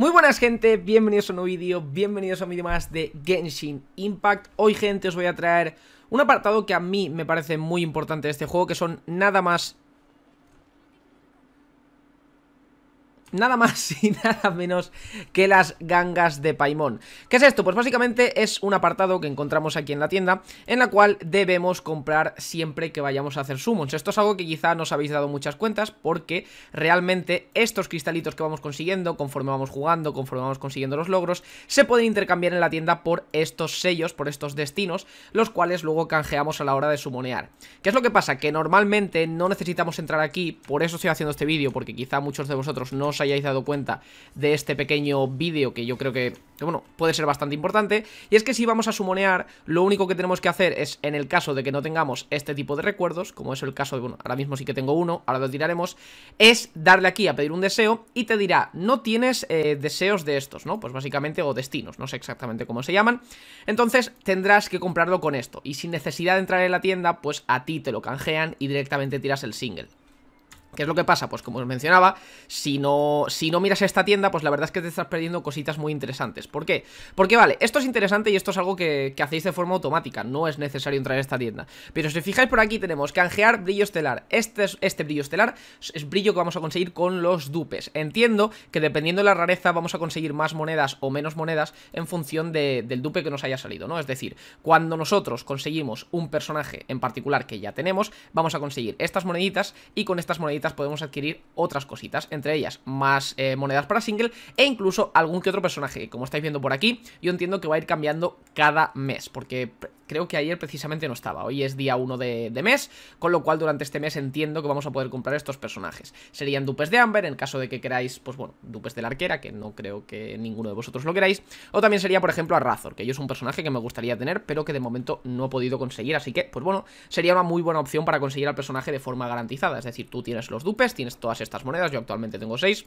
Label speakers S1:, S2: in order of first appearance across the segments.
S1: Muy buenas gente, bienvenidos a un nuevo vídeo, bienvenidos a un vídeo más de Genshin Impact Hoy gente os voy a traer un apartado que a mí me parece muy importante de este juego Que son nada más nada más y nada menos que las gangas de paimón ¿Qué es esto? Pues básicamente es un apartado que encontramos aquí en la tienda, en la cual debemos comprar siempre que vayamos a hacer summons. Esto es algo que quizá no habéis dado muchas cuentas, porque realmente estos cristalitos que vamos consiguiendo, conforme vamos jugando, conforme vamos consiguiendo los logros, se pueden intercambiar en la tienda por estos sellos, por estos destinos, los cuales luego canjeamos a la hora de sumonear. ¿Qué es lo que pasa? Que normalmente no necesitamos entrar aquí, por eso estoy haciendo este vídeo, porque quizá muchos de vosotros no hayáis dado cuenta de este pequeño vídeo que yo creo que, bueno, puede ser bastante importante. Y es que si vamos a sumonear, lo único que tenemos que hacer es, en el caso de que no tengamos este tipo de recuerdos, como es el caso de, bueno, ahora mismo sí que tengo uno, ahora lo tiraremos, es darle aquí a pedir un deseo y te dirá, no tienes eh, deseos de estos, ¿no? Pues básicamente, o destinos, no sé exactamente cómo se llaman. Entonces tendrás que comprarlo con esto. Y sin necesidad de entrar en la tienda, pues a ti te lo canjean y directamente tiras el single. ¿Qué es lo que pasa? Pues como os mencionaba, si no, si no miras esta tienda, pues la verdad es que te estás perdiendo cositas muy interesantes. ¿Por qué? Porque vale, esto es interesante y esto es algo que, hacéis de forma automática, no es necesario entrar a esta tienda. Pero si fijáis por aquí tenemos canjear brillo estelar. Este, este brillo estelar es brillo que vamos a conseguir con los dupes. Entiendo que dependiendo de la rareza vamos a conseguir más monedas o menos monedas en función del dupe que nos haya salido, ¿no? Es decir, cuando nosotros conseguimos un personaje en particular que ya tenemos, vamos a conseguir estas moneditas y con estas moneditas podemos adquirir otras cositas, entre ellas más eh, monedas para single e incluso algún que otro personaje, como estáis viendo por aquí, yo entiendo que va a ir cambiando cada mes, porque creo que ayer precisamente no estaba. Hoy es día 1 de, mes, con lo cual durante este mes entiendo que vamos a poder comprar estos personajes. Serían dupes de Amber, en caso de que queráis, pues bueno, dupes de la arquera, que no creo que ninguno de vosotros lo queráis. O también sería, por ejemplo, a Razor, que yo es un personaje que me gustaría tener, pero que de momento no he podido conseguir. Así que, pues bueno, sería una muy buena opción para conseguir al personaje de forma garantizada. Es decir, tú tienes los dupes, tienes todas estas monedas, yo actualmente tengo 6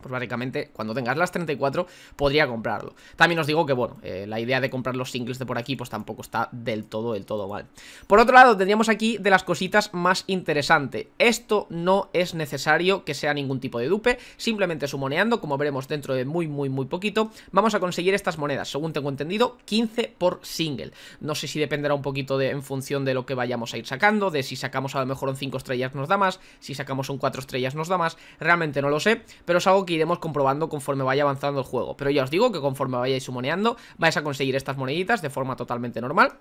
S1: pues básicamente cuando tengas las 34 podría comprarlo. También os digo que, bueno, eh, la idea de comprar los singles de por aquí pues tampoco está del todo, del todo mal. Por otro lado, tendríamos aquí de las cositas más interesantes. Esto no es necesario que sea ningún tipo de dupe, simplemente sumoneando, como veremos dentro de muy, muy, muy poquito, vamos a conseguir estas monedas, según tengo entendido, 15 por single. No sé si dependerá un poquito de, en función de lo que vayamos a ir sacando, de si sacamos a lo mejor un 5 estrellas nos da más, si sacamos un 4 estrellas nos da más, realmente no lo sé, pero es algo que iremos comprobando conforme vaya avanzando el juego. Pero ya os digo que conforme vayáis sumoneando, vais a conseguir estas moneditas de forma totalmente normal.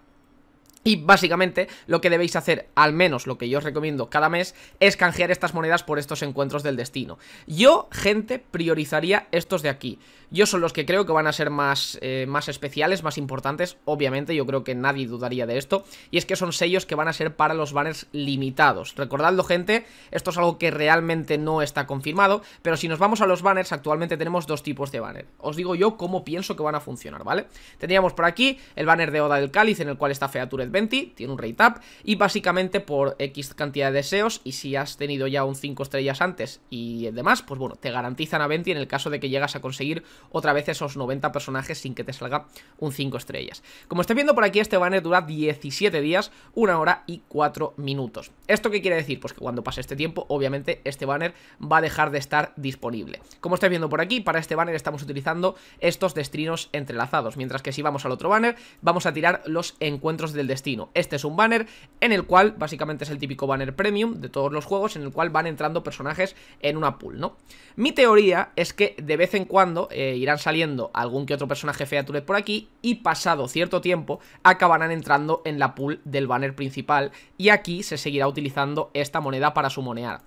S1: Y básicamente lo que debéis hacer, al menos lo que yo os recomiendo cada mes, es canjear estas monedas por estos encuentros del destino. Yo, gente, priorizaría estos de aquí. Yo son los que creo que van a ser más, eh, más especiales, más importantes, obviamente, yo creo que nadie dudaría de esto. Y es que son sellos que van a ser para los banners limitados. Recordadlo, gente, esto es algo que realmente no está confirmado, pero si nos vamos a los banners, actualmente tenemos dos tipos de banner. Os digo yo cómo pienso que van a funcionar, ¿vale? Tendríamos por aquí el banner de Oda del Cáliz, en el cual está Feature 20, tiene un rate up y básicamente por X cantidad de deseos y si has tenido ya un 5 estrellas antes y demás, pues bueno, te garantizan a 20 en el caso de que llegas a conseguir otra vez esos 90 personajes sin que te salga un 5 estrellas. Como estáis viendo por aquí, este banner dura 17 días, 1 hora y 4 minutos. ¿Esto qué quiere decir? Pues que cuando pase este tiempo, obviamente este banner va a dejar de estar disponible. Como estáis viendo por aquí, para este banner estamos utilizando estos destrinos entrelazados, mientras que si vamos al otro banner, vamos a tirar los encuentros del destino este es un banner en el cual, básicamente es el típico banner premium de todos los juegos, en el cual van entrando personajes en una pool, ¿no? Mi teoría es que de vez en cuando eh, irán saliendo algún que otro personaje featured por aquí y pasado cierto tiempo acabarán entrando en la pool del banner principal y aquí se seguirá utilizando esta moneda para sumonear.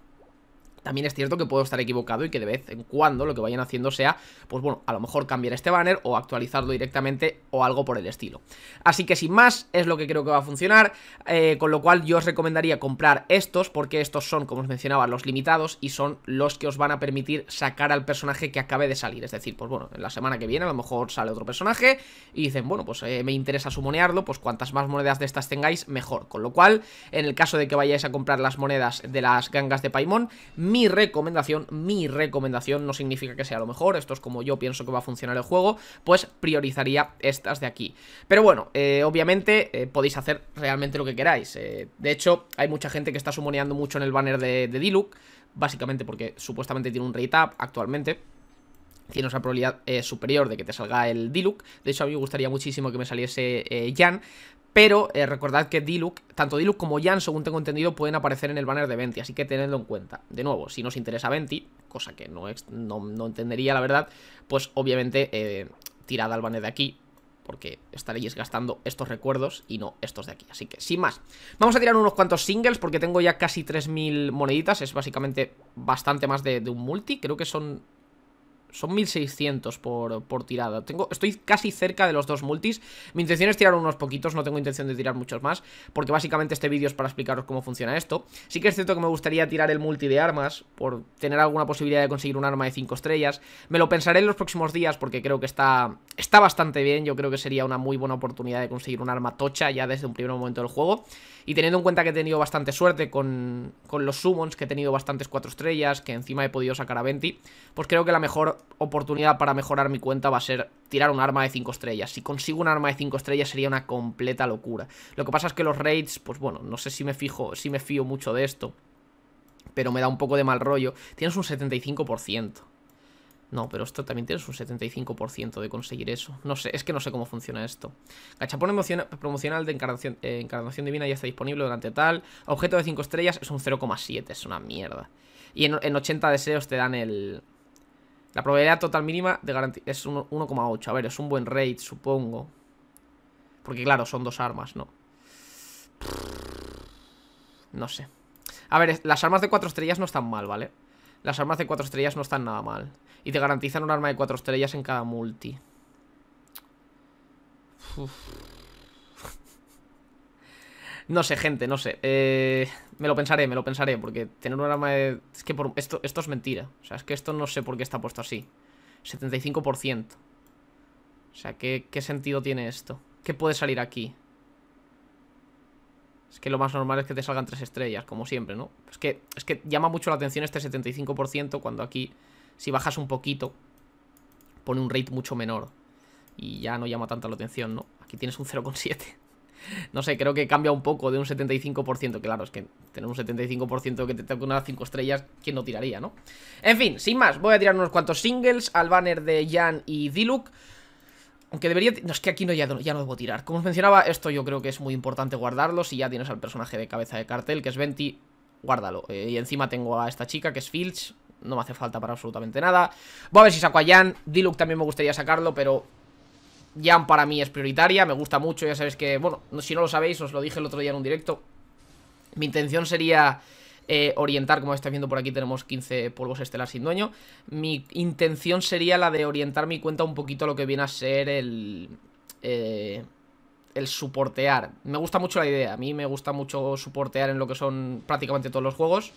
S1: También es cierto que puedo estar equivocado y que de vez en cuando lo que vayan haciendo sea, pues bueno, a lo mejor cambiar este banner o actualizarlo directamente o algo por el estilo. Así que sin más, es lo que creo que va a funcionar, eh, con lo cual yo os recomendaría comprar estos, porque estos son, como os mencionaba, los limitados y son los que os van a permitir sacar al personaje que acabe de salir. Es decir, pues bueno, en la semana que viene a lo mejor sale otro personaje y dicen, bueno, pues eh, me interesa sumonearlo, pues cuantas más monedas de estas tengáis, mejor. Con lo cual, en el caso de que vayáis a comprar las monedas de las gangas de Paimon, mi recomendación, mi recomendación, no significa que sea lo mejor, esto es como yo pienso que va a funcionar el juego, pues priorizaría este de aquí. Pero bueno, eh, obviamente eh, podéis hacer realmente lo que queráis. Eh, de hecho, hay mucha gente que está sumoneando mucho en el banner de, de Diluc, básicamente porque supuestamente tiene un rate up actualmente Tiene una probabilidad superior de que te salga el Diluc. De hecho, a mí me gustaría muchísimo que me saliese Jan. Pero recordad que Diluc, tanto Diluc como Jan, según tengo entendido, pueden aparecer en el banner de Venti, así que tenedlo en cuenta. De nuevo, si nos interesa Venti, cosa que no, no, entendería la verdad, pues obviamente Tirad al banner de aquí, porque estaréis gastando estos recuerdos y no estos de aquí. Así que, sin más, vamos a tirar unos cuantos singles porque tengo ya casi 3.000 moneditas, es básicamente bastante más de, de, un multi, creo que son son 1600 por, por tirada. Tengo, estoy casi cerca de los dos multis. Mi intención es tirar unos poquitos, no tengo intención de tirar muchos más, porque básicamente este vídeo es para explicaros cómo funciona esto. Sí que es cierto que me gustaría tirar el multi de armas, por tener alguna posibilidad de conseguir un arma de 5 estrellas. Me lo pensaré en los próximos días porque creo que está, está bastante bien. Yo creo que sería una muy buena oportunidad de conseguir un arma tocha ya desde un primer momento del juego. Y teniendo en cuenta que he tenido bastante suerte con, con los summons, que he tenido bastantes 4 estrellas, que encima he podido sacar a 20, pues creo que la mejor oportunidad para mejorar mi cuenta va a ser tirar un arma de 5 estrellas. Si consigo un arma de 5 estrellas sería una completa locura. Lo que pasa es que los raids, pues bueno, no sé si me fijo, si me fío mucho de esto. Pero me da un poco de mal rollo. Tienes un 75%. No, pero esto también tienes un 75% de conseguir eso. No sé, es que no sé cómo funciona esto. Gachapón promocional de eh, encarnación, divina ya está disponible durante tal. Objeto de 5 estrellas es un 0,7, es una mierda. Y en, en 80 deseos te dan el, la probabilidad total mínima de garantía es 1,8. A ver, es un buen raid, supongo. Porque claro, son dos armas, ¿no? No sé. A ver, las armas de 4 estrellas no están mal, ¿vale? Las armas de 4 estrellas no están nada mal. Y te garantizan un arma de 4 estrellas en cada multi. No sé, gente, no sé. Eh... Me lo pensaré, me lo pensaré, porque tener un arma de... Es que por... esto, esto es mentira. O sea, es que esto no sé por qué está puesto así. 75%. O sea, ¿qué, sentido tiene esto? ¿Qué puede salir aquí? Es que lo más normal es que te salgan tres estrellas, como siempre, ¿no? Es que, es que llama mucho la atención este 75% cuando aquí, si bajas un poquito, pone un rate mucho menor. Y ya no llama tanto la atención, ¿no? Aquí tienes un 0,7. no sé, creo que cambia un poco de un 75%. Claro, es que tener un 75% que te toque una 5 estrellas, ¿quién no tiraría, no? En fin, sin más, voy a tirar unos cuantos singles al banner de Jan y Diluc. Aunque debería... No, es que aquí no, ya, no debo tirar. Como os mencionaba, esto yo creo que es muy importante guardarlo. Si ya tienes al personaje de cabeza de cartel, que es Venti, guárdalo. Eh, y encima tengo a esta chica, que es Filch. No me hace falta para absolutamente nada. Voy a ver si saco a Jan. Diluc también me gustaría sacarlo, pero Jam para mí es prioritaria, me gusta mucho, ya sabéis que, bueno, si no lo sabéis, os lo dije el otro día en un directo. Mi intención sería eh, orientar, como estáis viendo por aquí tenemos 15 polvos estelar sin dueño. Mi intención sería la de orientar mi cuenta un poquito a lo que viene a ser el... Eh, el suportear. Me gusta mucho la idea, a mí me gusta mucho suportear en lo que son prácticamente todos los juegos.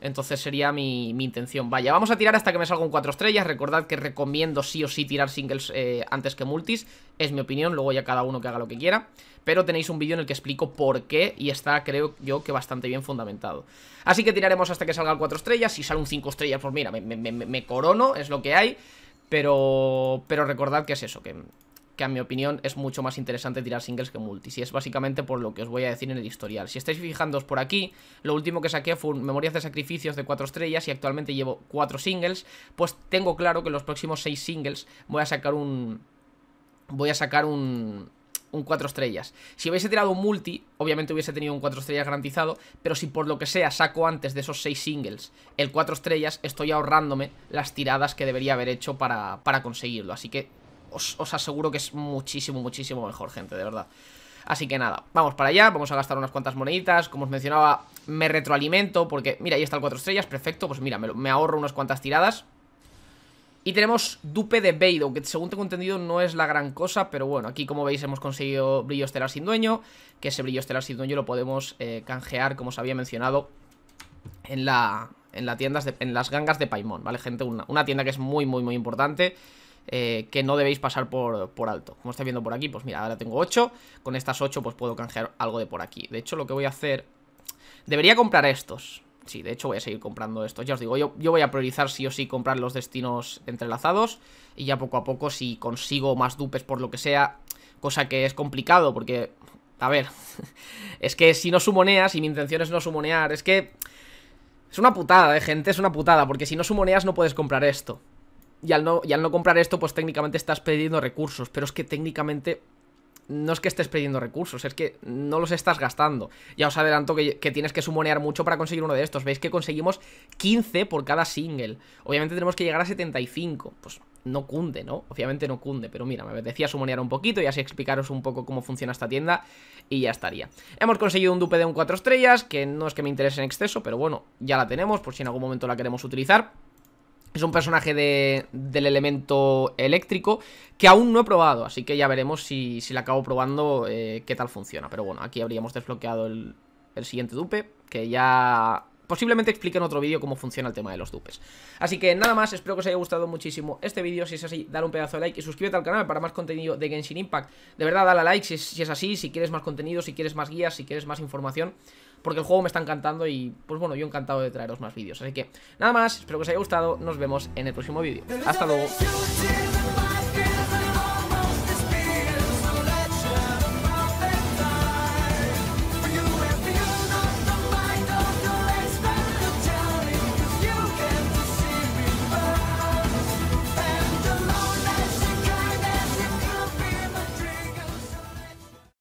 S1: Entonces sería mi, intención Vaya, vamos a tirar hasta que me salga un 4 estrellas Recordad que recomiendo sí o sí tirar singles eh, antes que multis Es mi opinión, luego ya cada uno que haga lo que quiera Pero tenéis un vídeo en el que explico por qué Y está, creo yo, que bastante bien fundamentado Así que tiraremos hasta que salga el 4 estrellas Si sale un 5 estrellas, pues mira, me, corono, es lo que hay Pero, pero recordad que es eso, que que a mi opinión es mucho más interesante tirar singles que multis. Y es básicamente por lo que os voy a decir en el historial. Si estáis fijándoos por aquí, lo último que saqué fue un Memorias de Sacrificios de 4 estrellas y actualmente llevo 4 singles. Pues tengo claro que en los próximos 6 singles voy a sacar un... Voy a sacar un, un 4 estrellas. Si hubiese tirado un multi, obviamente hubiese tenido un 4 estrellas garantizado, pero si por lo que sea saco antes de esos 6 singles el 4 estrellas, estoy ahorrándome las tiradas que debería haber hecho para, para conseguirlo. Así que os, aseguro que es muchísimo, muchísimo mejor, gente, de verdad. Así que nada, vamos para allá, vamos a gastar unas cuantas moneditas Como os mencionaba, me retroalimento Porque, mira, ahí está el 4 estrellas, perfecto Pues mira, me, ahorro unas cuantas tiradas Y tenemos dupe de Beidou Que según tengo entendido no es la gran cosa Pero bueno, aquí como veis hemos conseguido brillo estelar sin dueño Que ese brillo estelar sin dueño lo podemos eh, canjear Como os había mencionado En la... En, tiendas en las gangas de Paimon, ¿vale, gente? Una, una tienda que es muy, muy, muy importante eh, que no debéis pasar por, alto. Como estáis viendo por aquí, pues mira, ahora tengo 8. Con estas 8 pues puedo canjear algo de por aquí. De hecho, lo que voy a hacer... Debería comprar estos. Sí, de hecho voy a seguir comprando estos. Ya os digo, yo, yo voy a priorizar sí o sí comprar los destinos entrelazados. Y ya poco a poco, si consigo más dupes por lo que sea... Cosa que es complicado porque... A ver, es que si no sumoneas, y mi intención es no sumonear, es que... Es una putada, de eh, gente, es una putada, porque si no sumoneas no puedes comprar esto. Y al, no, no comprar esto, pues técnicamente estás perdiendo recursos. Pero es que técnicamente no es que estés perdiendo recursos, es que no los estás gastando. Ya os adelanto que, que, tienes que sumonear mucho para conseguir uno de estos. Veis que conseguimos 15 por cada single. Obviamente tenemos que llegar a 75. Pues no cunde, ¿no? Obviamente no cunde, pero mira, me decía sumonear un poquito y así explicaros un poco cómo funciona esta tienda y ya estaría. Hemos conseguido un dupe de un 4 estrellas, que no es que me interese en exceso, pero bueno, ya la tenemos por si en algún momento la queremos utilizar. Es un personaje del elemento eléctrico que aún no he probado, así que ya veremos si, si la acabo probando eh, qué tal funciona. Pero bueno, aquí habríamos desbloqueado el, siguiente dupe, que ya Posiblemente explique en otro vídeo cómo funciona el tema de los dupes. Así que nada más, espero que os haya gustado muchísimo este vídeo. Si es así, dale un pedazo de like y suscríbete al canal para más contenido de Genshin Impact. De verdad, dale a like si si es así, si quieres más contenido, si quieres más guías, si quieres más información porque el juego me está encantando y, pues bueno, yo encantado de traeros más vídeos. Así que, nada más, espero que os haya gustado, nos vemos en el próximo vídeo. Hasta luego.